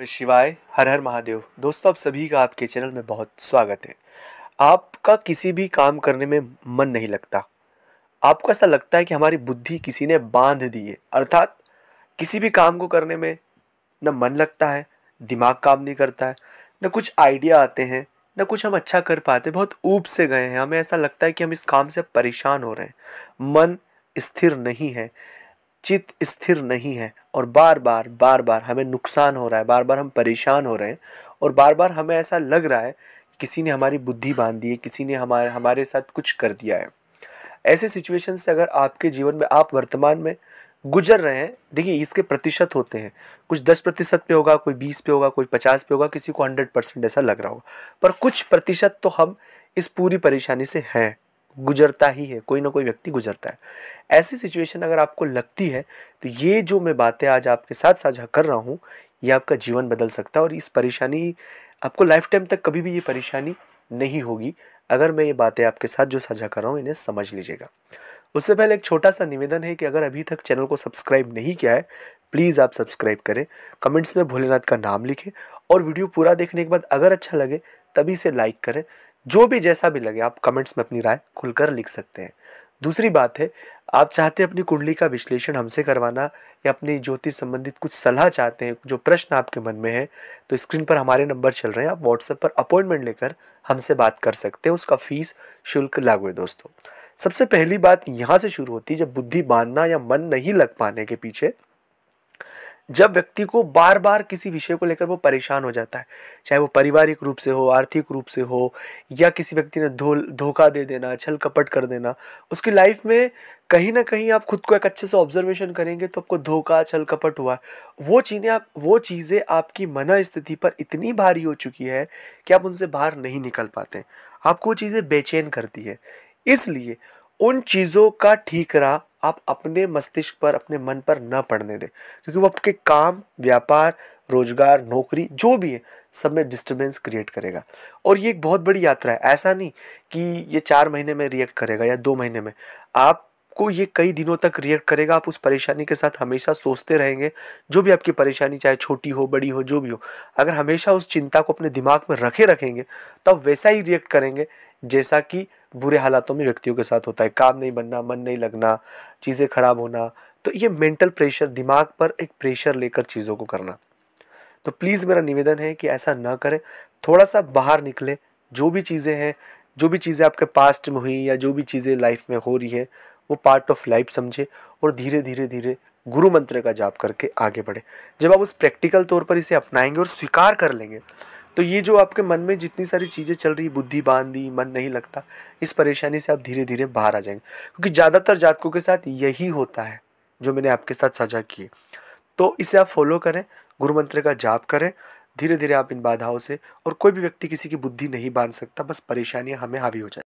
मैं शिवाय हर हर महादेव दोस्तों आप सभी का आपके चैनल में बहुत स्वागत है आपका किसी भी काम करने में मन नहीं लगता आपको ऐसा लगता है कि हमारी बुद्धि किसी ने बांध दी है अर्थात किसी भी काम को करने में न मन लगता है दिमाग काम नहीं करता है न कुछ आइडिया आते हैं न कुछ हम अच्छा कर पाते बहुत ऊब से गए हैं हमें ऐसा लगता है कि हम इस काम से परेशान हो रहे हैं मन स्थिर नहीं है चित स्थिर नहीं है और बार बार बार बार हमें नुकसान हो रहा है बार बार हम परेशान हो रहे हैं और बार बार हमें ऐसा लग रहा है किसी ने हमारी बुद्धि बांध दी है किसी ने हमारे हमारे साथ कुछ कर दिया है ऐसे सिचुएशन से अगर आपके जीवन में आप वर्तमान में गुजर रहे हैं देखिए इसके प्रतिशत होते हैं कुछ दस प्रतिशत पे होगा कोई बीस पे होगा कोई पचास पे होगा किसी को हंड्रेड परसेंट ऐसा लग रहा होगा पर कुछ प्रतिशत तो हम इस पूरी परेशानी से हैं गुजरता ही है कोई ना कोई व्यक्ति गुजरता है ऐसी सिचुएशन अगर आपको लगती है तो ये जो मैं बातें आज आपके साथ साझा कर रहा हूँ ये आपका जीवन बदल सकता है और इस परेशानी आपको लाइफ टाइम तक कभी भी ये परेशानी नहीं होगी अगर मैं ये बातें आपके साथ जो साझा कर रहा हूँ इन्हें समझ लीजिएगा उससे पहले एक छोटा सा निवेदन है कि अगर अभी तक चैनल को सब्सक्राइब नहीं किया है प्लीज़ आप सब्सक्राइब करें कमेंट्स में भोलेनाथ का नाम लिखें और वीडियो पूरा देखने के बाद अगर अच्छा लगे तभी से लाइक करें जो भी जैसा भी लगे आप कमेंट्स में अपनी राय खुलकर लिख सकते हैं दूसरी बात है आप चाहते हैं अपनी कुंडली का विश्लेषण हमसे करवाना या अपनी ज्योतिष संबंधित कुछ सलाह चाहते हैं जो प्रश्न आपके मन में है तो स्क्रीन पर हमारे नंबर चल रहे हैं आप व्हाट्सएप पर अपॉइंटमेंट लेकर हमसे बात कर सकते हैं उसका फीस शुल्क लागू है दोस्तों सबसे पहली बात यहाँ से शुरू होती है जब बुद्धि बांधना या मन नहीं लग पाने के पीछे जब व्यक्ति को बार बार किसी विषय को लेकर वो परेशान हो जाता है चाहे वो पारिवारिक रूप से हो आर्थिक रूप से हो या किसी व्यक्ति ने धो धोखा दे देना छल कपट कर देना उसकी लाइफ में कहीं ना कहीं आप खुद को एक अच्छे से ऑब्जर्वेशन करेंगे तो आपको धोखा छल कपट हुआ वो चीज़ें आप वो चीज़ें आपकी मना स्थिति पर इतनी भारी हो चुकी है कि आप उनसे बाहर नहीं निकल पाते आपको वो चीज़ें बेचैन करती है इसलिए उन चीज़ों का ठीकरा आप अपने मस्तिष्क पर अपने मन पर न पढ़ने दें क्योंकि वो आपके काम व्यापार रोजगार नौकरी जो भी है सब में डिस्टर्बेंस क्रिएट करेगा और ये एक बहुत बड़ी यात्रा है ऐसा नहीं कि ये चार महीने में रिएक्ट करेगा या दो महीने में आप आपको ये कई दिनों तक रिएक्ट करेगा आप उस परेशानी के साथ हमेशा सोचते रहेंगे जो भी आपकी परेशानी चाहे छोटी हो बड़ी हो जो भी हो अगर हमेशा उस चिंता को अपने दिमाग में रखे रखेंगे तो आप वैसा ही रिएक्ट करेंगे जैसा कि बुरे हालातों में व्यक्तियों के साथ होता है काम नहीं बनना मन नहीं लगना चीज़ें ख़राब होना तो ये मेंटल प्रेशर दिमाग पर एक प्रेशर लेकर चीज़ों को करना तो प्लीज़ मेरा निवेदन है कि ऐसा ना करें थोड़ा सा बाहर निकले जो भी चीज़ें हैं जो भी चीज़ें आपके पास्ट में हुई या जो भी चीज़ें लाइफ में हो रही है वो पार्ट ऑफ लाइफ समझे और धीरे धीरे धीरे गुरु मंत्र का जाप करके आगे बढ़े जब आप उस प्रैक्टिकल तौर पर इसे अपनाएंगे और स्वीकार कर लेंगे तो ये जो आपके मन में जितनी सारी चीज़ें चल रही बुद्धि बांध दी मन नहीं लगता इस परेशानी से आप धीरे धीरे बाहर आ जाएंगे क्योंकि ज़्यादातर जातकों के साथ यही होता है जो मैंने आपके साथ साझा किए तो इसे आप फॉलो करें गुरु मंत्र का जाप करें धीरे धीरे आप इन बाधाओं से और कोई भी व्यक्ति किसी की बुद्धि नहीं बांध सकता बस परेशानियाँ हमें हावी हो जाती